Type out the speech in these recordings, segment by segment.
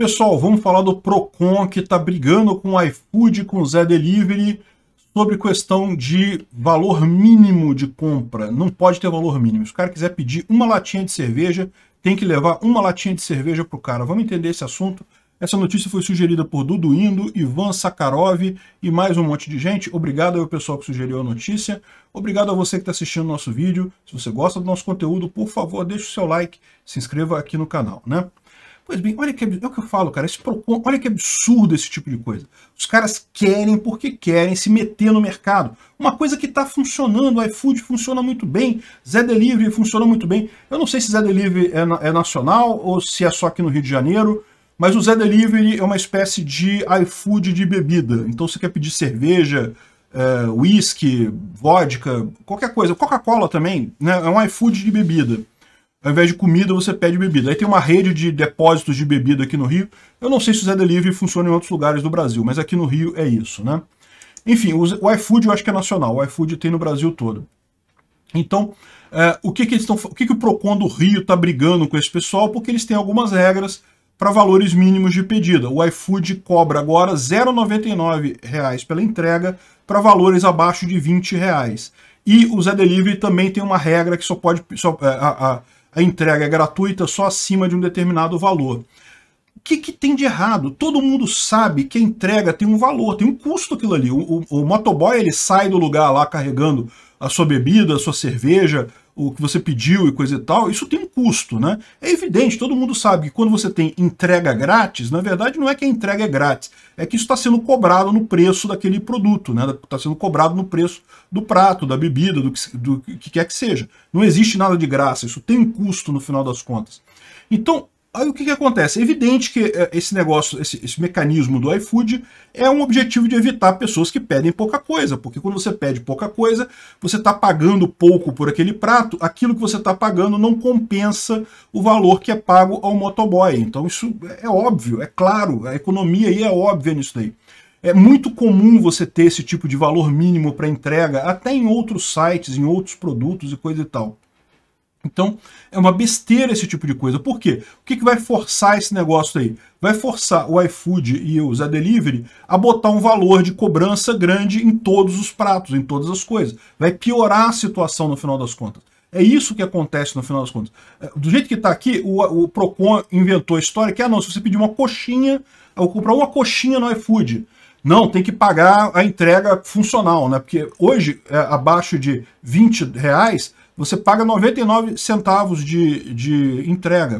Pessoal, vamos falar do Procon que está brigando com o iFood, com o Zé Delivery, sobre questão de valor mínimo de compra. Não pode ter valor mínimo. Se o cara quiser pedir uma latinha de cerveja, tem que levar uma latinha de cerveja para o cara. Vamos entender esse assunto. Essa notícia foi sugerida por Dudu Indo, Ivan Sakharov e mais um monte de gente. Obrigado ao pessoal que sugeriu a notícia. Obrigado a você que está assistindo o nosso vídeo. Se você gosta do nosso conteúdo, por favor, deixe o seu like, se inscreva aqui no canal, né? Pois bem, olha que é o que eu falo, cara. Procon, olha que absurdo esse tipo de coisa. Os caras querem porque querem se meter no mercado. Uma coisa que está funcionando, o iFood funciona muito bem, Zé Delivery funciona muito bem. Eu não sei se Zé Delivery é, é nacional ou se é só aqui no Rio de Janeiro, mas o Zé Delivery é uma espécie de iFood de bebida. Então você quer pedir cerveja, é, whisky, vodka, qualquer coisa. Coca-Cola também, né? É um iFood de bebida. Ao invés de comida, você pede bebida. Aí tem uma rede de depósitos de bebida aqui no Rio. Eu não sei se o Zé Delivery funciona em outros lugares do Brasil, mas aqui no Rio é isso, né? Enfim, o iFood eu acho que é nacional. O iFood tem no Brasil todo. Então, é, o, que, que, eles tão, o que, que o PROCON do Rio está brigando com esse pessoal? Porque eles têm algumas regras para valores mínimos de pedida. O iFood cobra agora R$ 0,99 pela entrega para valores abaixo de R$ 20. Reais. E o Zé Delivery também tem uma regra que só pode... Só, é, a, a, a entrega é gratuita só acima de um determinado valor. O que, que, tem de errado? Todo mundo sabe que a entrega tem um valor, tem um custo aquilo ali. O, o, o motoboy ele sai do lugar lá carregando a sua bebida, a sua cerveja, o que você pediu e coisa e tal, isso tem um custo, né? É evidente, todo mundo sabe que quando você tem entrega grátis, na verdade não é que a entrega é grátis, é que isso está sendo cobrado no preço daquele produto, né? Está sendo cobrado no preço do prato, da bebida, do que, do que quer que seja. Não existe nada de graça, isso tem um custo no final das contas. Então, Aí o que, que acontece? É evidente que é, esse negócio, esse, esse, mecanismo do iFood é um objetivo de evitar pessoas que pedem pouca coisa, porque quando você pede pouca coisa, você está pagando pouco por aquele prato, aquilo que você está pagando não compensa o valor que é pago ao motoboy. Então isso é óbvio, é claro, a economia aí é óbvia nisso daí. É muito comum você ter esse tipo de valor mínimo para entrega, até em outros sites, em outros produtos e coisa e tal. Então, é uma besteira esse tipo de coisa. Por quê? O que, que vai forçar esse negócio aí? Vai forçar o iFood e o Zé Delivery a botar um valor de cobrança grande em todos os pratos, em todas as coisas. Vai piorar a situação no final das contas. É isso que acontece no final das contas. É, do jeito que está aqui, o, o, Procon inventou a história que, ah não, se você pedir uma coxinha, ou comprar uma coxinha no iFood. Não, tem que pagar a entrega funcional, né? Porque hoje, é, abaixo de 20 reais, você paga 99 centavos de, de entrega.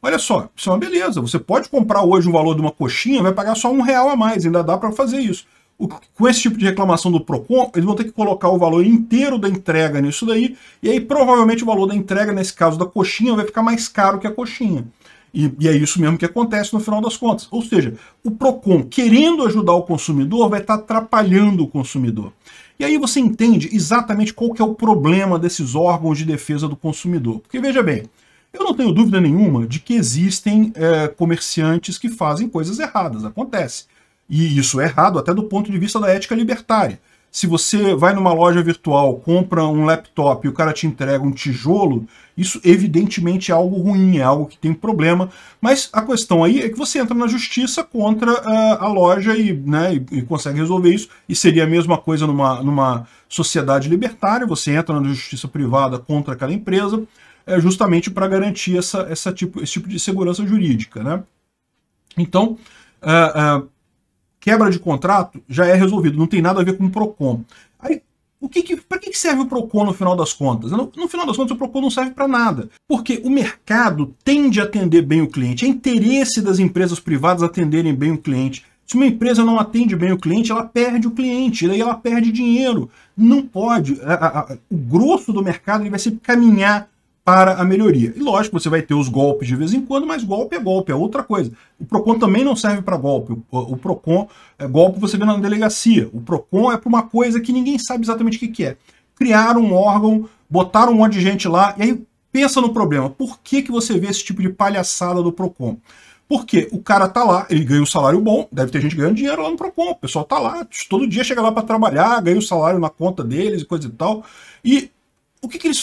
Olha só, isso é uma beleza. Você pode comprar hoje o valor de uma coxinha, vai pagar só um real a mais, ainda dá para fazer isso. O, com esse tipo de reclamação do PROCON, eles vão ter que colocar o valor inteiro da entrega nisso daí, e aí provavelmente o valor da entrega, nesse caso da coxinha, vai ficar mais caro que a coxinha. E, e, é isso mesmo que acontece no final das contas. Ou seja, o PROCON, querendo ajudar o consumidor, vai estar tá atrapalhando o consumidor. E aí você entende exatamente qual que é o problema desses órgãos de defesa do consumidor. Porque veja bem, eu não tenho dúvida nenhuma de que existem é, comerciantes que fazem coisas erradas, acontece. E isso é errado até do ponto de vista da ética libertária se você vai numa loja virtual, compra um laptop e o cara te entrega um tijolo, isso evidentemente é algo ruim, é algo que tem problema. Mas a questão aí é que você entra na justiça contra a, ah, a loja e, né, e, e, consegue resolver isso. E seria a mesma coisa numa, numa sociedade libertária, você entra na justiça privada contra aquela empresa, é justamente para garantir essa, essa tipo, esse tipo de segurança jurídica. Né? Então, uh, uh quebra de contrato já é resolvido, não tem nada a ver com o PROCON. Aí, o que, que para que serve o PROCON no final das contas? No, no final das contas, o PROCON não serve para nada, porque o mercado tende a atender bem o cliente, é interesse das empresas privadas atenderem bem o cliente. Se uma empresa não atende bem o cliente, ela perde o cliente, e daí ela perde dinheiro. Não pode. A, a, a, o grosso do mercado ele vai sempre caminhar para a melhoria. E lógico, você vai ter os golpes de vez em quando, mas golpe é golpe, é outra coisa. O PROCON também não serve para golpe. O, o PROCON, é golpe você vê na delegacia. O PROCON é para uma coisa que ninguém sabe exatamente o que, que é. Criaram um órgão, botaram um monte de gente lá, e aí pensa no problema. Por que, que você vê esse tipo de palhaçada do PROCON? Porque o cara tá lá, ele ganha um salário bom, deve ter gente ganhando dinheiro lá no Procon, o pessoal tá lá, todo dia chega lá para trabalhar, ganha o um salário na conta deles e coisa e tal. E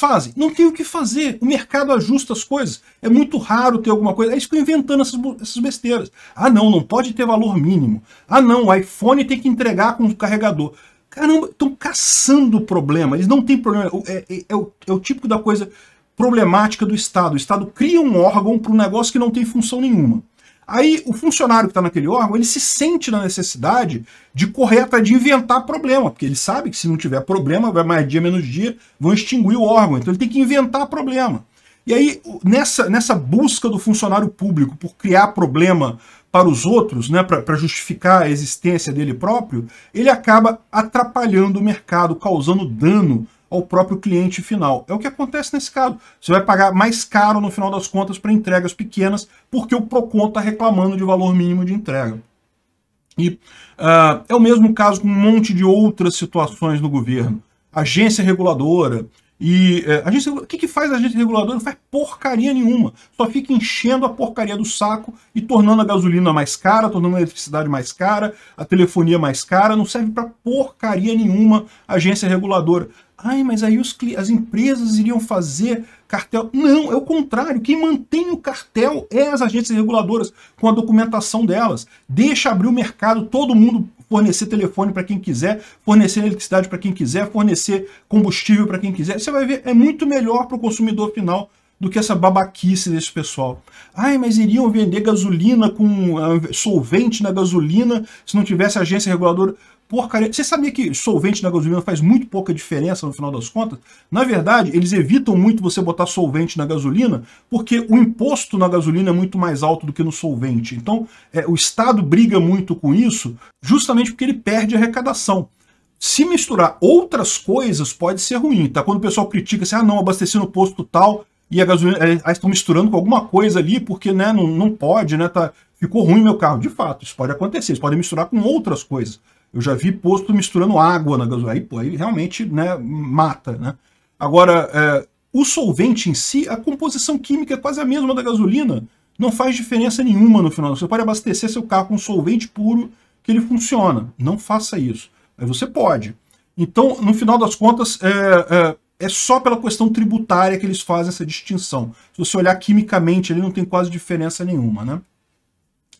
fazem? Não tem o que fazer. O mercado ajusta as coisas. É muito raro ter alguma coisa. Aí é ficam inventando essas, essas besteiras. Ah, não, não pode ter valor mínimo. Ah, não, o iPhone tem que entregar com o carregador. Caramba, estão caçando o problema. Eles não têm problema. É, é, é, o, é o típico da coisa problemática do Estado. O Estado cria um órgão para um negócio que não tem função nenhuma. Aí o funcionário que está naquele órgão, ele se sente na necessidade de correr de inventar problema, porque ele sabe que se não tiver problema, vai mais dia menos dia, vão extinguir o órgão. Então ele tem que inventar problema. E aí, nessa, nessa busca do funcionário público por criar problema para os outros, né, para justificar a existência dele próprio, ele acaba atrapalhando o mercado, causando dano ao próprio cliente final. É o que acontece nesse caso. Você vai pagar mais caro no final das contas para entregas pequenas, porque o PROCON está reclamando de valor mínimo de entrega. E uh, é o mesmo caso com um monte de outras situações no governo. Agência reguladora, e é, a gente, o que, que faz a agência reguladora? Não faz porcaria nenhuma. Só fica enchendo a porcaria do saco e tornando a gasolina mais cara, tornando a eletricidade mais cara, a telefonia mais cara. Não serve para porcaria nenhuma a agência reguladora. Ai, mas aí os, as empresas iriam fazer cartel. Não, é o contrário. Quem mantém o cartel é as agências reguladoras com a documentação delas. Deixa abrir o mercado, todo mundo fornecer telefone para quem quiser, fornecer eletricidade para quem quiser, fornecer combustível para quem quiser. Você vai ver, é muito melhor para o consumidor final do que essa babaquice desse pessoal. Ai, mas iriam vender gasolina com ah, solvente na gasolina se não tivesse agência reguladora porcaria. Você sabia que solvente na gasolina faz muito pouca diferença no final das contas? Na verdade, eles evitam muito você botar solvente na gasolina, porque o imposto na gasolina é muito mais alto do que no solvente. Então, é, o Estado briga muito com isso, justamente porque ele perde arrecadação. Se misturar outras coisas, pode ser ruim, tá? Quando o pessoal critica assim, ah, não, abasteci no posto tal e a gasolina. É, aí estão misturando com alguma coisa ali, porque né, não, não pode, né? Tá, ficou ruim meu carro. De fato, isso pode acontecer, isso pode misturar com outras coisas. Eu já vi posto misturando água na gasolina. Aí, pô, aí realmente né, mata. Né? Agora, é, o solvente em si, a composição química é quase a mesma da gasolina. Não faz diferença nenhuma no final. Você pode abastecer seu carro com solvente puro que ele funciona. Não faça isso. Aí você pode. Então, no final das contas, é, é, é, só pela questão tributária que eles fazem essa distinção. Se você olhar quimicamente, ele não tem quase diferença nenhuma, né?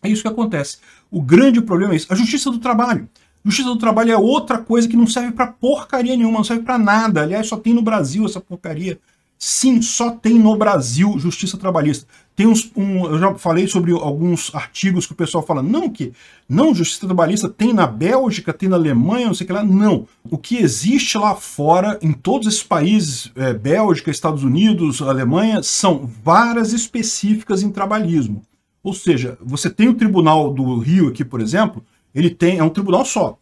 É isso que acontece. O grande problema é isso. A justiça do trabalho. Justiça do trabalho é outra coisa que não serve para porcaria nenhuma, não serve para nada. Aliás, só tem no Brasil essa porcaria. Sim, só tem no Brasil justiça trabalhista. Tem uns, um, eu já falei sobre alguns artigos que o pessoal fala, não que não justiça trabalhista tem na Bélgica, tem na Alemanha, não sei o que lá. Não, o que existe lá fora, em todos esses países, é, Bélgica, Estados Unidos, Alemanha, são varas específicas em trabalhismo. Ou seja, você tem o Tribunal do Rio aqui, por exemplo, ele tem, é um tribunal só.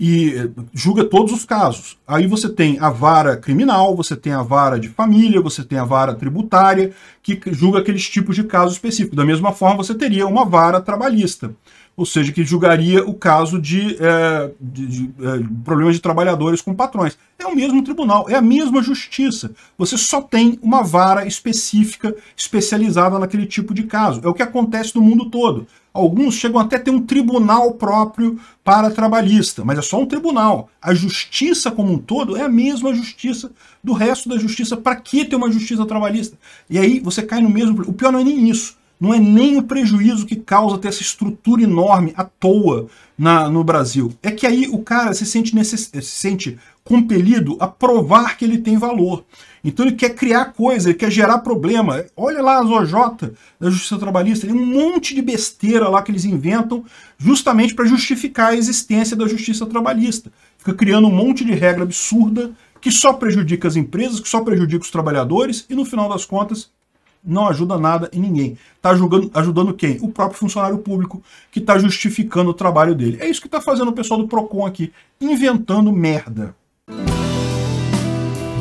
E eh, julga todos os casos. Aí você tem a vara criminal, você tem a vara de família, você tem a vara tributária, que julga aqueles tipos de casos específicos. Da mesma forma, você teria uma vara trabalhista, ou seja, que julgaria o caso de, é, de, de é, problemas de trabalhadores com patrões. É o mesmo tribunal, é a mesma justiça. Você só tem uma vara específica, especializada naquele tipo de caso. É o que acontece no mundo todo. Alguns chegam até a ter um tribunal próprio para trabalhista, mas é só um tribunal. A justiça como um todo é a mesma justiça do resto da justiça. Para que ter uma justiça trabalhista? E aí você cai no mesmo. O pior não é nem isso. Não é nem o prejuízo que causa ter essa estrutura enorme à toa na, no Brasil. É que aí o cara se sente, necess... Eh, se sente compelido a provar que ele tem valor. Então ele quer criar coisa, ele quer gerar problema. Olha lá as OJ da Justiça Trabalhista, tem um monte de besteira lá que eles inventam justamente para justificar a existência da Justiça Trabalhista. Fica criando um monte de regra absurda que só prejudica as empresas, que só prejudica os trabalhadores e no final das contas não ajuda nada em ninguém. Está ajudando quem? O próprio funcionário público que está justificando o trabalho dele. É isso que está fazendo o pessoal do PROCON aqui, inventando merda.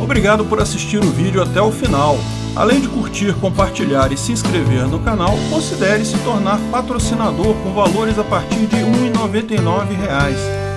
Obrigado por assistir o vídeo até o final. Além de curtir, compartilhar e se inscrever no canal, considere se tornar patrocinador com valores a partir de R$ 1,99